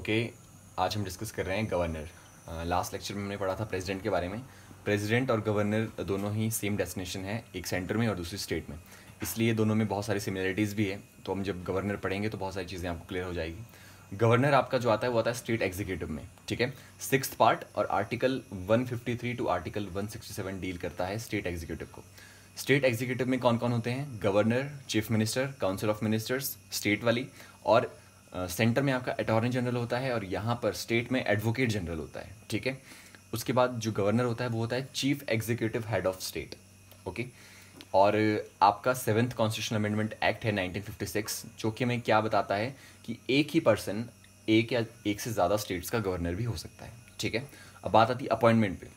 okay okay, आज हम discuss कर रहे हैं गवर्नर लास्ट लेक्चर में हमने पढ़ा था प्रेसिडेंट के बारे में प्रेसिडेंट और गवर्नर दोनों ही सेम डेस्टिनेशन है एक सेंटर में और दूसरी स्टेट में इसलिए दोनों में बहुत सारी सिमिलरिटीज़ भी है तो हम जब गवर्नर पढ़ेंगे तो बहुत सारी चीज़ें आपको क्लियर हो जाएगी गवर्नर आपका जो आता है वो आता है स्टेट एग्जीक्यूटिव में ठीक है सिक्स पार्ट और आर्टिकल 153 टू आर्टिकल 167 डील करता है स्टेट एग्जीक्यूटिव को स्टेट एग्जीक्यूटिव में कौन कौन होते हैं governor chief minister council of ministers state वाली और सेंटर में आपका अटॉर्नी जनरल होता है और यहाँ पर स्टेट में एडवोकेट जनरल होता है ठीक है उसके बाद जो गवर्नर होता है वो होता है chief executive head of state okay और आपका सेवन्थ कॉन्स्टिट्यूशन अमेंडमेंट एक्ट है 1956 जो कि हमें क्या बताता है कि एक ही पर्सन एक या एक से ज़्यादा स्टेट्स का गवर्नर भी हो सकता है ठीक है अब बात आती है अपॉइंटमेंट पे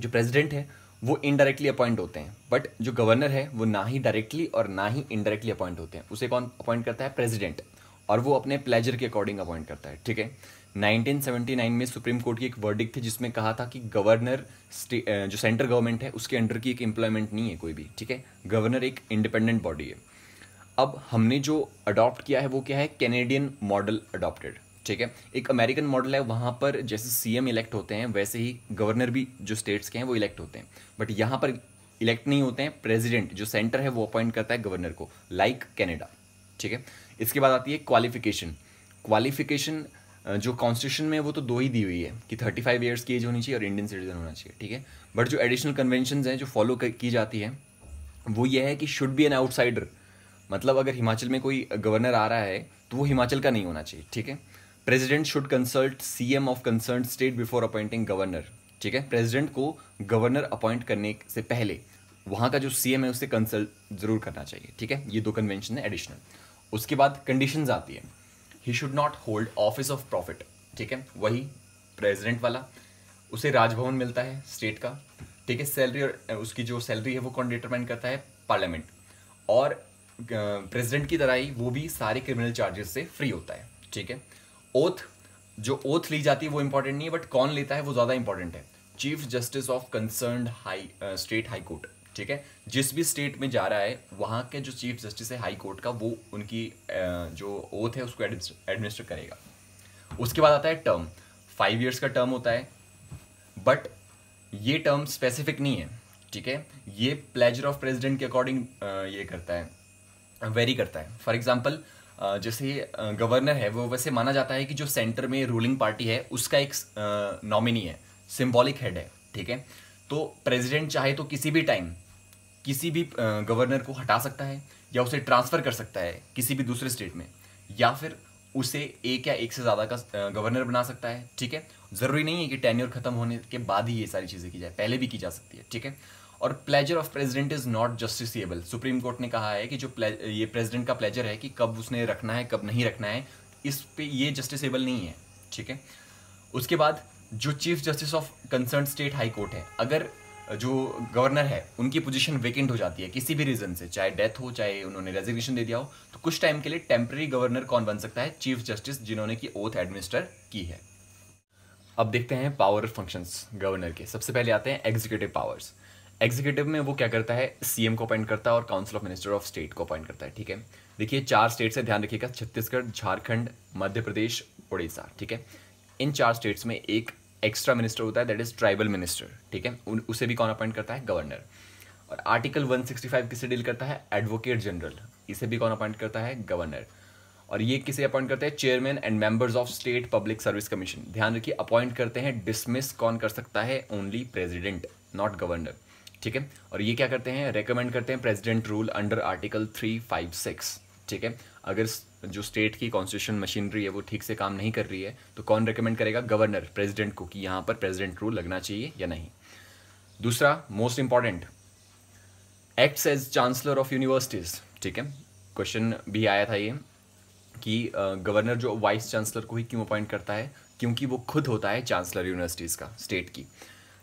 जो प्रेसिडेंट है वो इनडायरेक्टली अपॉइंट होते हैं बट जो गवर्नर है वो ना ही डायरेक्टली और ना ही इनडायरेक्टली अपॉइंट होते हैं उसे कौन अपॉइंट करता है प्रेसिडेंट और वो अपने प्लेजर के अकॉर्डिंग अपॉइंट करता है ठीक है 1979 में सुप्रीम कोर्ट की एक वर्डिक थी जिसमें कहा था कि गवर्नर जो सेंट्रल गवर्नमेंट है उसके अंडर की एक एम्प्लॉयमेंट नहीं है कोई भी ठीक है गवर्नर एक इंडिपेंडेंट बॉडी है अब हमने जो अडॉप्ट किया है वो क्या है कैनेडियन मॉडल अडॉप्टेड ठीक है एक अमेरिकन मॉडल है वहाँ पर जैसे सीएम इलेक्ट होते हैं वैसे ही गवर्नर भी जो स्टेट्स के हैं वो इलेक्ट होते हैं बट यहाँ पर इलेक्ट नहीं होते हैं प्रेसिडेंट जो सेंटर है वो अपॉइंट करता है गवर्नर को लाइक like कैनेडा ठीक है इसके बाद आती है क्वालिफिकेशन क्वालिफिकेशन जो कॉन्स्टिट्यूशन में वो तो दो ही दी हुई है कि थर्टी फाइव ईयर्स की एज होनी चाहिए और इंडियन सिटीजन होना चाहिए ठीक है बट जो एडिशनल कन्वेंशन हैं जो फॉलो की जाती है वो ये है कि शुड बी एन आउटसाइडर मतलब अगर हिमाचल में कोई गवर्नर आ रहा है तो वो हिमाचल का नहीं होना चाहिए ठीक है president should consult C M of concern state before appointing governor ठीक है प्रेजिडेंट को गवर्नर अपॉइंट करने से पहले वहाँ का जो सी एम है उससे कंसल्ट जरूर करना चाहिए ठीक है ये दो कन्वेंशन है एडिशनल उसके बाद कंडीशन आती है he should not hold office of profit ठीक है वही प्रेजिडेंट वाला उसे राजभवन मिलता है स्टेट का ठीक है सैलरी और उसकी जो सैलरी है वो कौन डिटरमाइन करता है पार्लियामेंट और प्रेसिडेंट की तरह ही वो भी सारे क्रिमिनल चार्जेस से फ्री होता है ठीक है ओथ जो ओथ ली जाती है वो इंपॉर्टेंट नहीं है बट कौन लेता है वो ज़्यादा इंपॉर्टेंट है chief justice of concern high state high court ठीक है जिस भी स्टेट में जा रहा है वहाँ के जो चीफ जस्टिस है हाई कोर्ट का वो उनकी जो ओथ है उसको एडमिनिस्टर करेगा उसके बाद आता है टर्म फाइव ईयर्स का टर्म होता है बट ये टर्म स्पेसिफिक नहीं है ठीक है ये प्लेजर ऑफ प्रेसिडेंट के अकॉर्डिंग ये करता है वेरी करता है फॉर एग्जाम्पल जैसे गवर्नर है वो वैसे माना जाता है कि जो सेंटर में रूलिंग पार्टी है उसका एक नॉमिनी है सिम्बॉलिक हेड है ठीक है तो प्रेसिडेंट चाहे तो किसी भी टाइम किसी भी गवर्नर को हटा सकता है या उसे ट्रांसफ़र कर सकता है किसी भी दूसरे स्टेट में या फिर उसे एक या एक से ज़्यादा का गवर्नर बना सकता है ठीक है ज़रूरी नहीं है कि टेन्यूर ख़त्म होने के बाद ही ये सारी चीज़ें की जाए पहले भी की जा सकती है ठीक है और pleasure of president is not justiciable supreme court ने कहा है कि जो ये प्रेसिडेंट का प्लेजर है कि कब उसने रखना है कब नहीं रखना है इस पर ये जस्टिसबल नहीं है ठीक है उसके बाद जो chief justice of concern state high court है अगर जो गवर्नर है उनकी पोजीशन वेकेंट हो जाती है किसी भी रीजन से चाहे डेथ हो चाहे उन्होंने रेजिग्नेशन दे दिया हो तो कुछ टाइम के लिए टेम्प्रेरी गवर्नर कौन बन सकता है चीफ जस्टिस जिन्होंने की ओथ एडमिनिस्टर की है अब देखते हैं पावर फंक्शंस गवर्नर के सबसे पहले आते हैं एग्जीक्यूटिव पावर्स एग्जीक्यूटिव में वो क्या करता है सीएम को अपॉइंट करता है और council of minister of state को अपॉइंट करता है ठीक है देखिए चार स्टेट से ध्यान रखिएगा छत्तीसगढ़ झारखंड मध्य प्रदेश उड़ीसा ठीक है इन चार स्टेट्स में एक एक्स्ट्रा मिनिस्टर होता है दैट इज ट्राइबल मिनिस्टर ठीक है उसे भी कौन अपॉइंट करता है गवर्नर और आर्टिकल 165 किसे डील करता है एडवोकेट जनरल इसे भी कौन अपॉइंट करता है गवर्नर और ये किसे अपॉइंट करते हैं chairman and members of state public service commission ध्यान रखिए अपॉइंट करते हैं डिसमिस कौन कर सकता है ओनली प्रेसिडेंट नॉट गवर्नर ठीक है और ये क्या करते हैं रेकमेंड करते हैं प्रेसिडेंट रूल अंडर आर्टिकल 356 ठीक है अगर जो स्टेट की कॉन्स्टिट्यूशन मशीनरी है वो ठीक से काम नहीं कर रही है तो कौन रिकमेंड करेगा गवर्नर प्रेसिडेंट को कि यहाँ पर प्रेसिडेंट रूल लगना चाहिए या नहीं दूसरा most important acts as chancellor of universities ठीक है क्वेश्चन भी आया था ये कि गवर्नर जो वाइस चांसलर को ही क्यों अपॉइंट करता है क्योंकि वो खुद होता है चांसलर यूनिवर्सिटीज़ का स्टेट की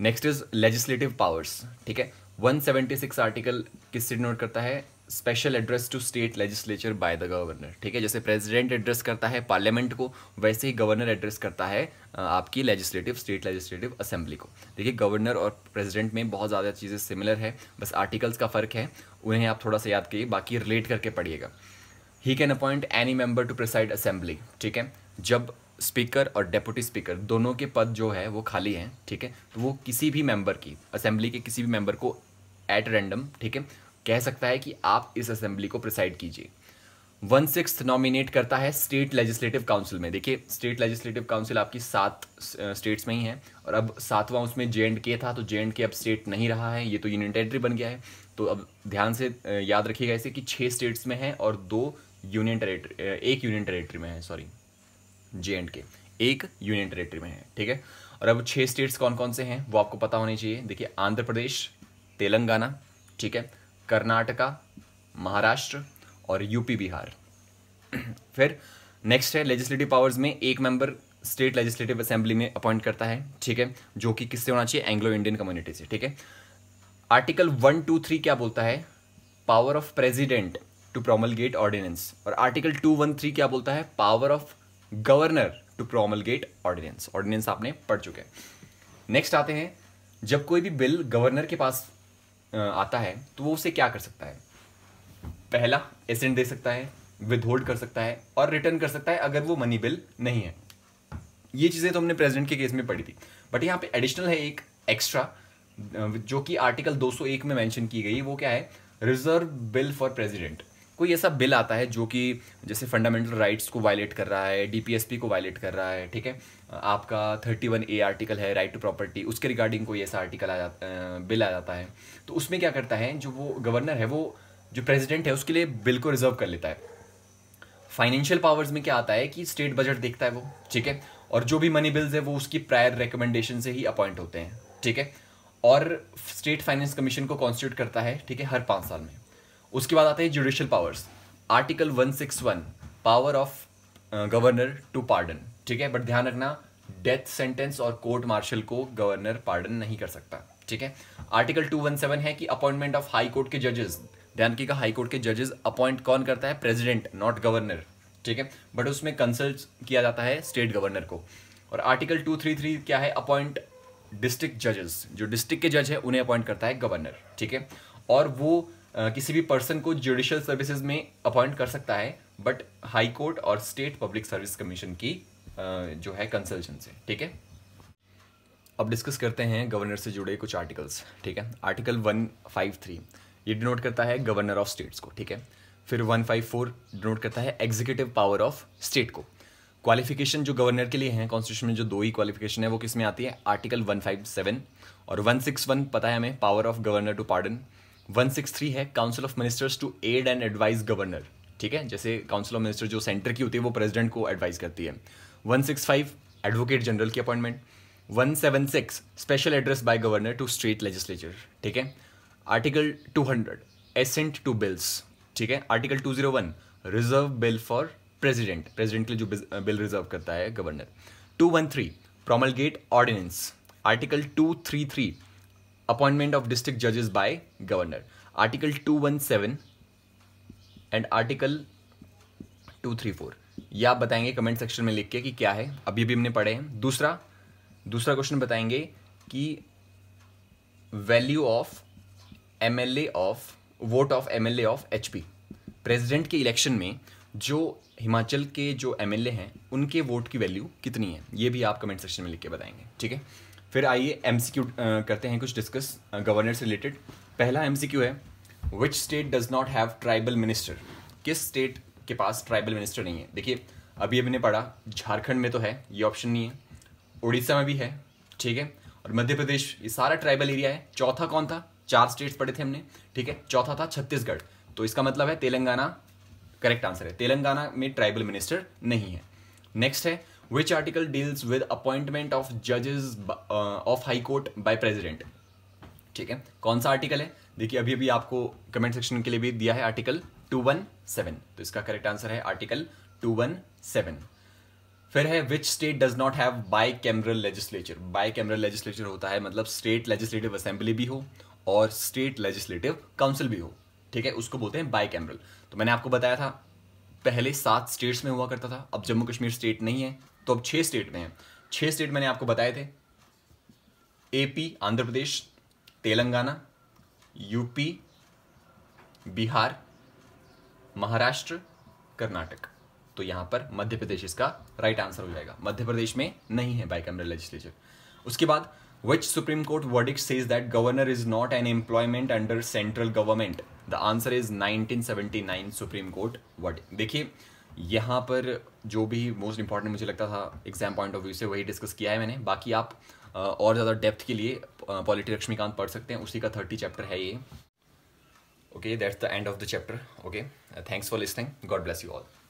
नेक्स्ट इज लेजिस्लेटिव पावर्स ठीक है 176 आर्टिकल किससे डिनोट करता है special address to state legislature by the governor ठीक है जैसे प्रेसिडेंट एड्रेस करता है पार्लियामेंट को वैसे ही गवर्नर एड्रेस करता है आपकी लेजिस्लेटिव स्टेट लेजिस्लेटिव असेंबली को देखिए गवर्नर और प्रेसिडेंट में बहुत ज़्यादा चीज़ें सिमिलर है बस आर्टिकल्स का फ़र्क है उन्हें आप थोड़ा सा याद करिए बाकी रिलेट करके पढ़िएगा he can appoint any member to preside assembly ठीक है जब स्पीकर और डेप्यूटी स्पीकर दोनों के पद जो है वो खाली हैं ठीक है तो वो किसी भी मेंबर की असेंबली के किसी भी मेंबर को एट रैंडम ठीक है कह सकता है कि आप इस असेंबली को प्रिसाइड कीजिए वन सिक्स नॉमिनेट करता है स्टेट लेजिस्लेटिव काउंसिल में देखिए स्टेट लेजिस्लेटिव काउंसिल आपकी सात स्टेट्स में ही है और अब सातवां उसमें जे एंड के था तो जे एंड के अब स्टेट नहीं रहा है ये तो यूनियन टेरेटरी बन गया है तो अब ध्यान से याद रखिएगा इसे कि छह स्टेट्स में है और दो यूनियन टेरेटरी एक यूनियन टेरेटरी में है सॉरी जे एंड के एक यूनियन टेरेटरी में है ठीक है और अब छह स्टेट्स कौन कौन से हैं वो आपको पता होने चाहिए देखिए आंध्र प्रदेश तेलंगाना ठीक है कर्नाटका महाराष्ट्र और यूपी बिहार फिर नेक्स्ट है लेजिस्लेटिव पावर्स में एक मेंबर स्टेट लेजिस्लेटिव असेंबली में अपॉइंट करता है ठीक है जो कि किससे होना चाहिए एंग्लो इंडियन कम्युनिटी से ठीक है आर्टिकल वन टू थ्री क्या बोलता है power of president to promulgate ordinance और आर्टिकल टू वन थ्री क्या बोलता है power of governor to promulgate ordinance ordinance आपने पढ़ चुके हैं नेक्स्ट आते हैं जब कोई भी बिल गवर्नर के पास आता है तो वो उसे क्या कर सकता है पहला एसेंट दे सकता है विदहोल्ड कर सकता है और रिटर्न कर सकता है अगर वो मनी बिल नहीं है ये चीज़ें तो हमने प्रेजिडेंट के केस में पढ़ी थी बट यहाँ पे एडिशनल है एक एक्स्ट्रा जो कि आर्टिकल 201 में मेंशन की गई वो क्या है रिजर्व बिल फॉर प्रेसिडेंट कोई ऐसा बिल आता है जो कि जैसे फंडामेंटल राइट्स को वायलेट कर रहा है डीपीएसपी को वायलेट कर रहा है ठीक है आपका थर्टी वन ए आर्टिकल है राइट टू प्रॉपर्टी उसके रिगार्डिंग कोई ऐसा आर्टिकल आ जाता बिल आ जाता है तो उसमें क्या करता है जो वो गवर्नर है वो जो प्रेसिडेंट है उसके लिए बिल को रिजर्व कर लेता है फाइनेंशियल पावर्स में क्या आता है कि स्टेट बजट देखता है वो ठीक है और जो भी मनी बिल्स है वो उसकी प्रायर रिकमेंडेशन से ही अपॉइंट होते हैं ठीक है और स्टेट फाइनेंस कमीशन को कॉन्स्टिट्यूट करता है ठीक है हर पाँच साल में उसके बाद आता है judicial powers article 161 power of governor to pardon ठीक है बट ध्यान रखना डेथ सेंटेंस और कोर्ट मार्शल को गवर्नर पार्डन नहीं कर सकता ठीक है आर्टिकल 217 है कि अपॉइंटमेंट ऑफ हाई कोर्ट के जजेस ध्यान की का हाई कोर्ट के जजेस अपॉइंट कौन करता है प्रेसिडेंट नॉट गवर्नर ठीक है बट उसमें कंसल्ट किया जाता है स्टेट गवर्नर को और आर्टिकल 233 क्या है अपॉइंट डिस्ट्रिक्ट जजेस जो डिस्ट्रिक्ट के जज है उन्हें अपॉइंट करता है गवर्नर ठीक है और वो किसी भी पर्सन को जुडिशल सर्विसेज में अपॉइंट कर सकता है बट हाई कोर्ट और स्टेट पब्लिक सर्विस कमीशन की जो है कंसल्टन से ठीक है अब डिस्कस करते हैं गवर्नर से जुड़े कुछ आर्टिकल्स ठीक है आर्टिकल 153 ये डिनोट करता है गवर्नर ऑफ स्टेट्स को ठीक है फिर 154 डिनोट करता है एग्जीक्यूटिव पावर ऑफ स्टेट को क्वालिफिकेशन जो गवर्नर के लिए हैं कॉन्स्टिट्यूशन में जो दो ही क्वालिफिकेशन है वो किस में आती है आर्टिकल 157 और 161 पता है हमें power of governor to pardon 163 है council of ministers to aid and advise governor ठीक है जैसे काउंसिल ऑफ मिनिस्टर जो सेंटर की होती है वो प्रेसिडेंट को एडवाइस करती है 165 एडवोकेट जनरल की appointment 176 special address by governor to state legislature ठीक है आर्टिकल 200 एसेंट टू बिल्स ठीक है article 201 reserve bill for president president के लिए जो बिल रिजर्व करता है governor 213 promulgate ordinance article 233 appointment of district जजेस by governor article 217 and article 234 ये आप बताएंगे कमेंट सेक्शन में लिख के कि क्या है अभी भी हमने पढ़े हैं दूसरा दूसरा क्वेश्चन बताएंगे कि value of MLA of vote of MLA of HP president के इलेक्शन में जो हिमाचल के जो एमएलए हैं उनके वोट की वैल्यू कितनी है ये भी आप कमेंट सेक्शन में लिख के बताएंगे ठीक है फिर आइए एम करते हैं कुछ डिस्कस गवर्नर से रिलेटेड पहला एम है which state does not have tribal minister किस स्टेट के पास ट्राइबल मिनिस्टर नहीं है देखिए अभी अभी ने पढ़ा झारखंड में तो है ये ऑप्शन नहीं है उड़ीसा में भी है ठीक है और मध्य प्रदेश ये सारा ट्राइबल एरिया है चौथा कौन था चार स्टेट्स पढ़े थे हमने ठीक है चौथा था छत्तीसगढ़ तो इसका मतलब है तेलंगाना करेक्ट आंसर है तेलंगाना में ट्राइबल मिनिस्टर नहीं है नेक्स्ट है which article deals with appointment of जजेस of high court by president ठीक है कौन सा आर्टिकल है देखिए अभी अभी आपको कमेंट सेक्शन के लिए भी दिया है आर्टिकल टू वन सेवन तो इसका करेक्ट आंसर है आर्टिकल टू वन सेवन फिर है which state does not have bicameral legislature bicameral legislature होता है मतलब स्टेट लेजिस्लेटिव असेंबली भी हो और स्टेट लेजिस्लेटिव काउंसिल भी हो ठीक है उसको बोलते हैं बाई कैमरल तो मैंने आपको बताया था पहले सात स्टेट्स में हुआ करता था अब जम्मू कश्मीर स्टेट नहीं है तो अब छह स्टेट में हैं स्टेट मैंने आपको बताए थे एपी आंध्र प्रदेश तेलंगाना यूपी बिहार महाराष्ट्र कर्नाटक तो यहां पर मध्य प्रदेश इसका राइट आंसर हो जाएगा मध्य प्रदेश में नहीं है बाइकमरल लेजिस्लेचर उसके बाद which supreme court verdict says that governor is not an employment under central government the answer is 1979 supreme court verdict देखिए यहाँ पर जो भी मोस्ट इंपॉर्टेंट मुझे लगता था एग्जाम पॉइंट ऑफ व्यू से वही डिस्कस किया है मैंने बाकी आप और ज़्यादा डेप्थ के लिए पॉलिटी लक्ष्मीकांत पढ़ सकते हैं उसी का थर्टी चैप्टर है ये okay that's the end of the chapter okay thanks for listening God bless you all